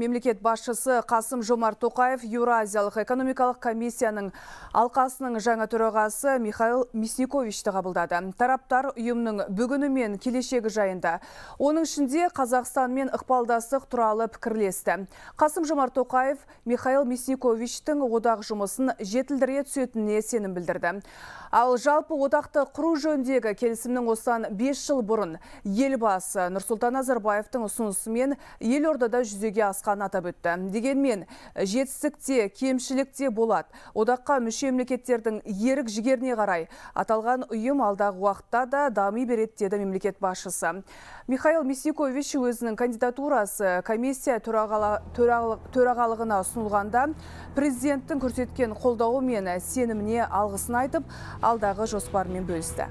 Мемлекет басшысы Қасым Жомар Тоқаев Еуразиялық экономикалық комиссияның алқасының жаңа төрағасы Михаил Мясниковичті қабылдады. Тараптар ұйымның бүгіні мен келешегі жайында. Оның ішінде мен ықпалдастық туралы пікірлесті. Қасым Жомар Тоқаев Михаил мисниковичтің одақ жұмысын жетілдіре түсетініне сенім білдірді. Ал жалпы одақты құру жөндегі келісімнің осыдан 5 жыл бұрын елбасы Нұрсұлтан Назарбаевтың ұсынысымен елордада жүзеге асқан жатқанын атап өтті дегенмен жетістікте кемшілікте болады одаққа мүше мемлекеттердің ерік жігеріне қарай аталған ұйым алдағы уақытта да дами береді деді мемлекет басшысы михаил мисикович өзінің кандидатурасы комиссия төрағалығына ұсынылғанда президенттің көрсеткен қолдауы мен сеніміне алғысын айтып алдағы жоспарымен бөлісті